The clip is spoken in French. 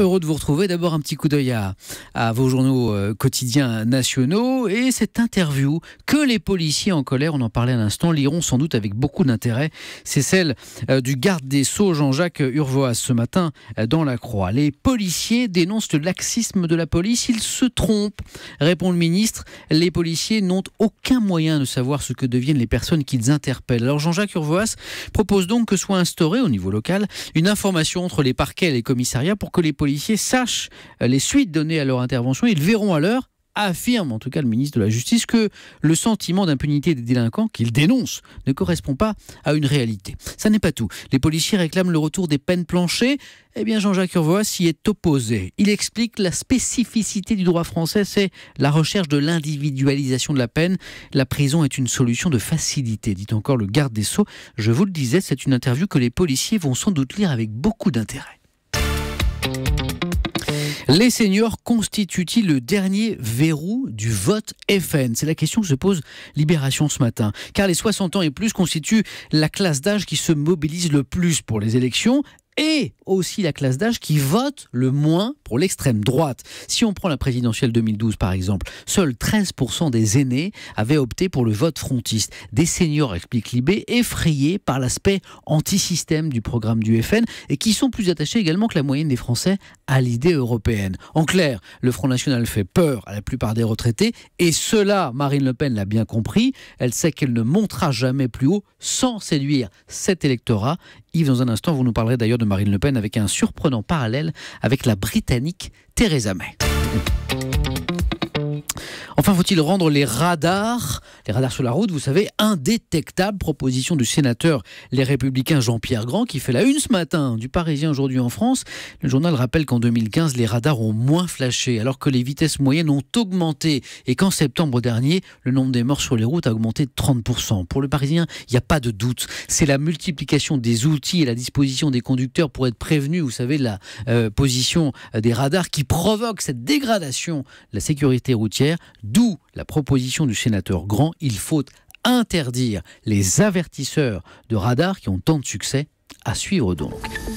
Heureux de vous retrouver. D'abord, un petit coup d'œil à, vos journaux euh, quotidiens nationaux et cette interview que les policiers en colère, on en parlait à l'instant, liront sans doute avec beaucoup d'intérêt. C'est celle euh, du garde des Sceaux Jean-Jacques Urvoas ce matin euh, dans la Croix. Les policiers dénoncent le laxisme de la police. Ils se trompent, répond le ministre. Les policiers n'ont aucun moyen de savoir ce que deviennent les personnes qu'ils interpellent. Alors, Jean-Jacques Urvoas propose donc que soit instaurée au niveau local une information entre les parquets et les commissariats pour que les policiers policiers sachent euh, les suites données à leur intervention. Ils verront à l'heure affirme, en tout cas le ministre de la Justice, que le sentiment d'impunité des délinquants qu'ils dénoncent ne correspond pas à une réalité. Ça n'est pas tout. Les policiers réclament le retour des peines planchées. Eh bien, Jean-Jacques Urvois s'y est opposé. Il explique la spécificité du droit français, c'est la recherche de l'individualisation de la peine. La prison est une solution de facilité, dit encore le garde des Sceaux. Je vous le disais, c'est une interview que les policiers vont sans doute lire avec beaucoup d'intérêt. Les seniors constituent-ils le dernier verrou du vote FN C'est la question que se pose Libération ce matin. Car les 60 ans et plus constituent la classe d'âge qui se mobilise le plus pour les élections et aussi la classe d'âge qui vote le moins pour l'extrême droite. Si on prend la présidentielle 2012 par exemple, seuls 13% des aînés avaient opté pour le vote frontiste. Des seniors, explique Libé, effrayés par l'aspect anti-système du programme du FN et qui sont plus attachés également que la moyenne des Français à l'idée européenne. En clair, le Front National fait peur à la plupart des retraités et cela, Marine Le Pen l'a bien compris, elle sait qu'elle ne montera jamais plus haut sans séduire cet électorat. Yves, dans un instant, vous nous parlerez d'ailleurs de Marine Le Pen avec un surprenant parallèle avec la Britannique Theresa May. Enfin, faut-il rendre les radars les radars sur la route, vous savez, indétectable proposition du sénateur Les Républicains Jean-Pierre Grand qui fait la une ce matin du Parisien aujourd'hui en France. Le journal rappelle qu'en 2015, les radars ont moins flashé alors que les vitesses moyennes ont augmenté et qu'en septembre dernier, le nombre des morts sur les routes a augmenté de 30%. Pour le Parisien, il n'y a pas de doute. C'est la multiplication des outils et la disposition des conducteurs pour être prévenus, vous savez, la euh, position euh, des radars qui provoque cette dégradation de la sécurité routière, d'où la proposition du sénateur Grand il faut interdire les avertisseurs de radars qui ont tant de succès. À suivre donc.